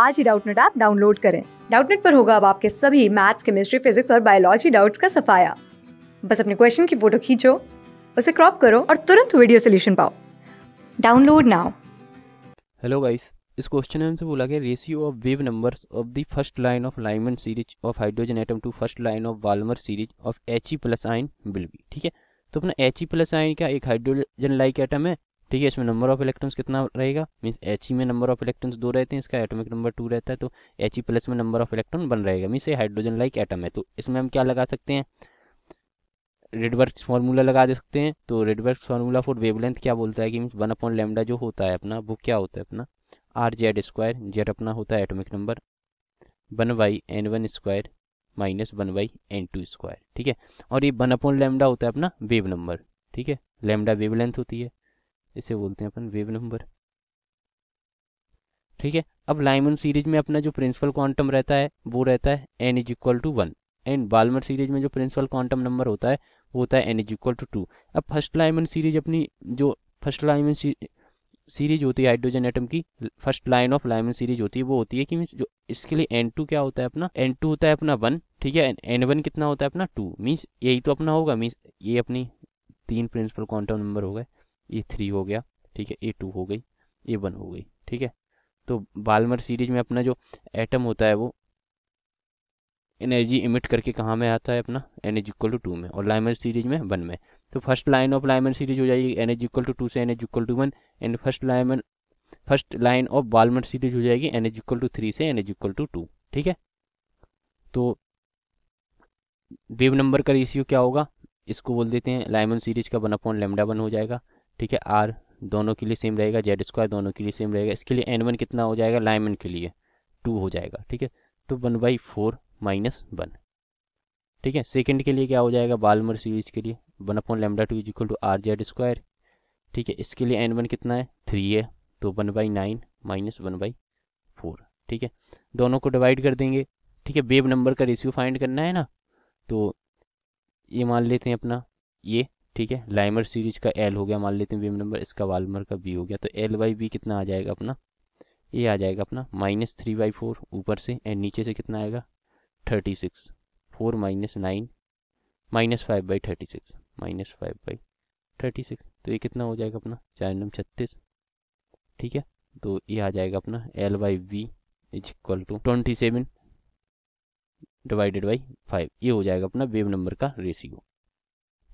आज ही Doubtnut app download करें डाउटनेट पर होगा अब आपके सभी मैथ्स केमिस्ट्री फिजिक्स और बायोलॉजी डाउट्स का सफाया बस अपने क्वेश्चन की फोटो खींचो उसे क्रॉप करो और तुरंत वीडियो सोल्यूशन पाओ डाउनलोड नाउ हेलो गाइस इस क्वेश्चन में हमसे बोला गया ratio of wave numbers of the first line of Lyman series of hydrogen atom to first line of Balmer series of H E plus आइन बिल बी ठीक है तो अपना एच ई प्लस आइन क्या एक हाइड्रोजन लाइक एटम है ठीक है इसमें नंबर ऑफ इलेक्ट्रॉन्स कितना रहेगा मीन्स एच में नंबर ऑफ इलेक्ट्रॉन्स दो रहते हैं इसका एटॉमिक नंबर टू रहता है तो एच प्लस e में नंबर ऑफ इलेक्ट्रॉन बन रहेगा मीन्स ये हाइड्रोजन लाइक एटम है तो इसमें हम क्या लगा सकते हैं रेडवर्क फार्मूला लगा दे सकते हैं तो रेडवर्क फार्मूला फॉर वेवलेंथ क्या बोलता है कि मीन्स वन अपॉन लेमडा जो होता है अपना वो क्या होता है अपना आर जेड स्क्वायर जेड अपना होता है atomic number one by N one square minus one by N two square ठीक है और ये वन अपॉन लेमडा होता है अपना वेव नंबर ठीक है लेमडा वेब लेंथ होती है इसे बोलते हैं अपन वेव नंबर ठीक है अब लाइमन सीरीज में अपना जो प्रिंसिपल क्वांटम रहता है वो रहता है N is equal to one and Balmer series में जो प्रिंसिपल क्वांटम नंबर होता है वो होता है N is equal to two अब फर्स्ट लाइमन सीरीज अपनी जो फर्स्ट लाइमन सीरीज होती है हाइड्रोजन एटम की first line of Lyman series होती है वो होती है कि मीन्स जो इसके लिए एन टू क्या होता है अपना एन टू होता है अपना वन ठीक है एन वन कितना होता है अपना टू मीन्स यही तो अपना होगा मीन्स ये अपनी तीन प्रिंसिपल क्वांटम नंबर हो गए ए थ्री हो गया ठीक है ए टू हो गई ए वन हो गई ठीक है तो बालमर सीरीज में अपना जो एटम होता है वो एनर्जी इमिट करके कहाँ में आता है अपना N is equal to two में और लाइमर सीरीज में वन में तो first line of Lyman series हो जाएगी N is equal to two से N is equal to one and first Lyman first line of Balmer series हो जाएगी N is equal to three से N is equal to two ठीक है तो wave number का रेशियो क्या होगा इसको बोल देते हैं लाइमन सीरीज का वन अपॉन लेमडा वन हो जाएगा ठीक है आर दोनों के लिए सेम रहेगा जेड स्क्वायर दोनों के लिए सेम रहेगा इसके लिए एन वन कितना हो जाएगा लाइमन के लिए टू हो जाएगा ठीक है तो one by four minus one ठीक है सेकेंड के लिए क्या हो जाएगा बालमर सीरीज के लिए one upon lambda two is equal to R Z square ठीक है इसके लिए एन वन कितना है थ्री है तो one by nine minus one by four ठीक है दोनों को डिवाइड कर देंगे ठीक है बेब नंबर का रेशियो फाइंड करना है ना तो ये मान लेते हैं अपना ये ठीक है लाइमर सीरीज का एल हो गया मान लेते हैं वेव नंबर इसका वाल्मर का बी हो गया तो एल बाई बी कितना आ जाएगा अपना ये आ जाएगा अपना माइनस थ्री बाई फोर ऊपर से एंड नीचे से कितना आएगा thirty six four minus nine minus five by thirty six minus five by thirty six तो ये कितना हो जाएगा अपना चार नम छत्तीस ठीक है तो ये आ जाएगा अपना L by V is equal to twenty seven divided by five ये हो जाएगा अपना वेव नंबर का रेशियो